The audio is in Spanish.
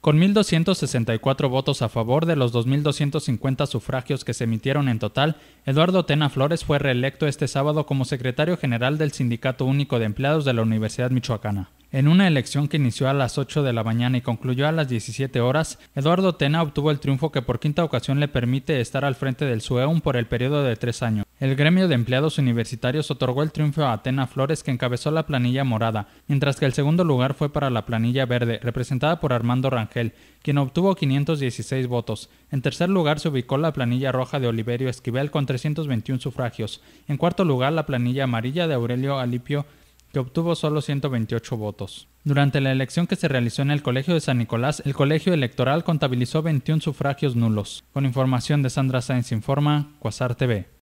Con 1.264 votos a favor de los 2.250 sufragios que se emitieron en total, Eduardo Tena Flores fue reelecto este sábado como secretario general del Sindicato Único de Empleados de la Universidad Michoacana. En una elección que inició a las 8 de la mañana y concluyó a las 17 horas, Eduardo Tena obtuvo el triunfo que por quinta ocasión le permite estar al frente del SUEUM por el periodo de tres años. El gremio de empleados universitarios otorgó el triunfo a Atena Flores, que encabezó la planilla morada, mientras que el segundo lugar fue para la planilla verde, representada por Armando Rangel, quien obtuvo 516 votos. En tercer lugar se ubicó la planilla roja de Oliverio Esquivel con 321 sufragios. En cuarto lugar la planilla amarilla de Aurelio Alipio que obtuvo solo 128 votos. Durante la elección que se realizó en el Colegio de San Nicolás, el colegio electoral contabilizó 21 sufragios nulos. Con información de Sandra Sainz Informa, Cuasar TV.